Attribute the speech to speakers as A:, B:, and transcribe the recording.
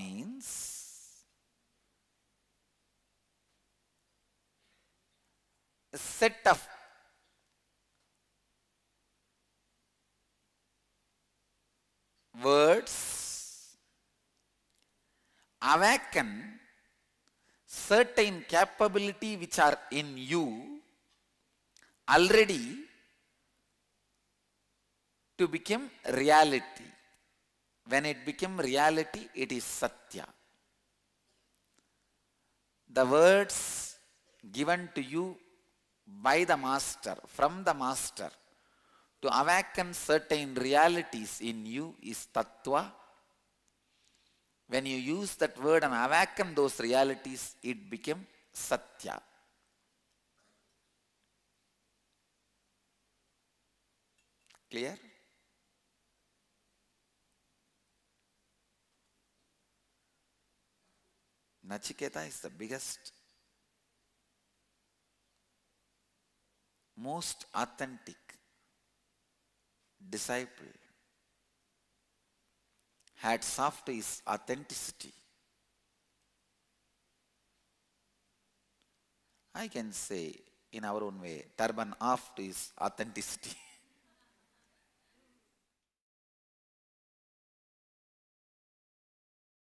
A: means a set of words awaken certain capability which are in you already to become reality. When it became reality, it is Satya. The words given to you by the Master, from the Master, to awaken certain realities in you is Tattva. When you use that word and awaken those realities, it became Satya. Clear? Nachiketa is the biggest, most authentic disciple had soft his authenticity. I can say in our own way, turban off to his authenticity.